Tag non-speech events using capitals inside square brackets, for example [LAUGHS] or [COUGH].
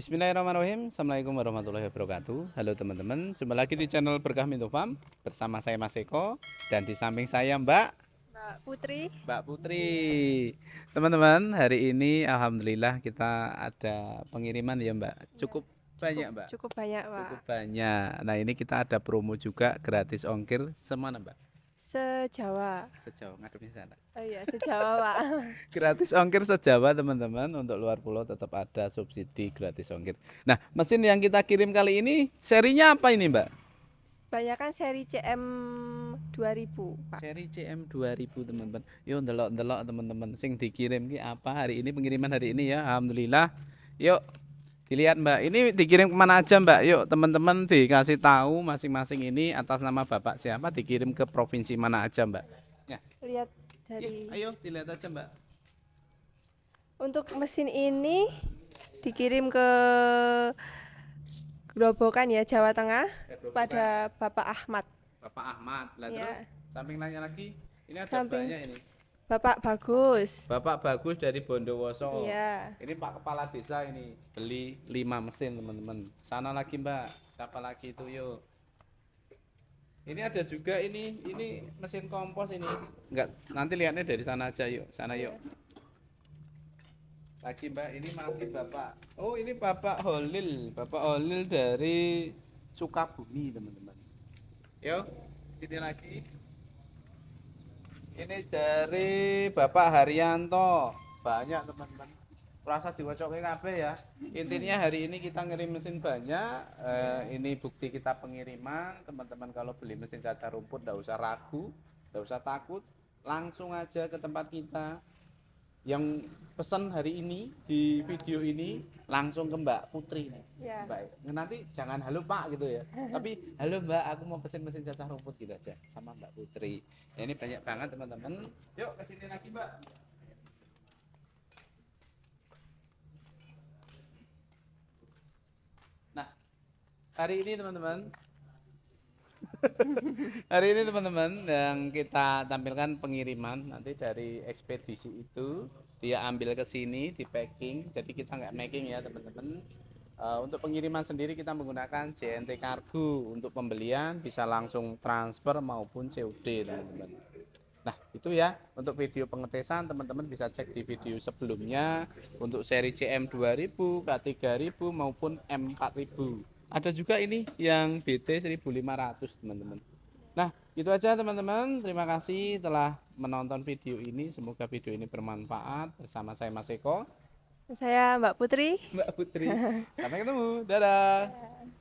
Bismillahirrahmanirrahim. Assalamualaikum warahmatullahi wabarakatuh. Halo teman-teman, jumpa lagi di channel Berkah Minto Farm bersama saya Mas Eko dan di samping saya Mbak Mbak Putri. Mbak Putri. Teman-teman, hari ini alhamdulillah kita ada pengiriman ya Mbak. Iya. Cukup ya, banyak Mbak. Cukup banyak Mbak. Cukup banyak. Nah ini kita ada promo juga gratis ongkir semana Mbak Sejawa. Sejawa ngadepnya sana. Oh iya, sejawa, Pak. [LAUGHS] gratis ongkir sejawa, teman-teman. Untuk luar pulau tetap ada subsidi gratis ongkir. Nah, mesin yang kita kirim kali ini serinya apa ini, Mbak? kan seri CM 2000, Pak. Seri CM 2000, teman-teman. Yuk ndelok-ndelok teman-teman sing dikirim ki apa hari ini pengiriman hari ini ya. Alhamdulillah. Yuk Dilihat Mbak, ini dikirim kemana aja Mbak? Yuk teman-teman dikasih tahu masing-masing ini atas nama Bapak siapa dikirim ke provinsi mana aja Mbak? Ya. Lihat dari. Ya, ayo dilihat aja Mbak. Untuk mesin ini dikirim ke Grobogan ya Jawa Tengah pada Bapak Ahmad. Bapak Ahmad. Lah ya. terus samping nanya lagi ini ada samping. banyak ini. Bapak Bagus. Bapak Bagus dari Bondowoso. Iya. Ini Pak Kepala Desa ini beli lima mesin teman-teman. Sana lagi Mbak. Siapa lagi itu yuk? Ini ada juga ini ini mesin kompos ini. Enggak, nanti lihatnya dari sana aja yuk. Sana yuk. Lagi Mbak, ini masih Bapak. Oh, ini Bapak Holil. Bapak Holil dari Sukabumi, teman-teman. Yuk, sini lagi. Ini dari Bapak Haryanto. Banyak teman-teman. Rasa diwocoknya kabeh ya. Intinya hari ini kita ngirim mesin banyak. Eh, ini bukti kita pengiriman. Teman-teman kalau beli mesin cacar rumput tidak usah ragu, tidak usah takut. Langsung aja ke tempat kita yang pesan hari ini di video ini langsung ke Mbak Putri nih. Ya. Mbak, nanti jangan halo Pak gitu ya. [LAUGHS] Tapi halo Mbak, aku mau pesen mesin cacah rumput gitu aja sama Mbak Putri. Ya, ini banyak banget teman-teman. Yuk ke sini lagi Mbak. Nah, hari ini teman-teman Hari ini teman-teman yang kita tampilkan pengiriman nanti dari ekspedisi itu dia ambil ke sini di packing. Jadi kita nggak making ya teman-teman. Uh, untuk pengiriman sendiri kita menggunakan CNT Kargo untuk pembelian bisa langsung transfer maupun COD teman-teman. Nah, itu ya untuk video pengetesan teman-teman bisa cek di video sebelumnya untuk seri CM2000, K3000 maupun M4000. Ada juga ini yang BT 1500 teman-teman. Nah itu aja teman-teman. Terima kasih telah menonton video ini. Semoga video ini bermanfaat. Bersama saya Mas Eko. Saya Mbak Putri. Mbak Putri. [LAUGHS] Sampai ketemu. Dadah. Dadah.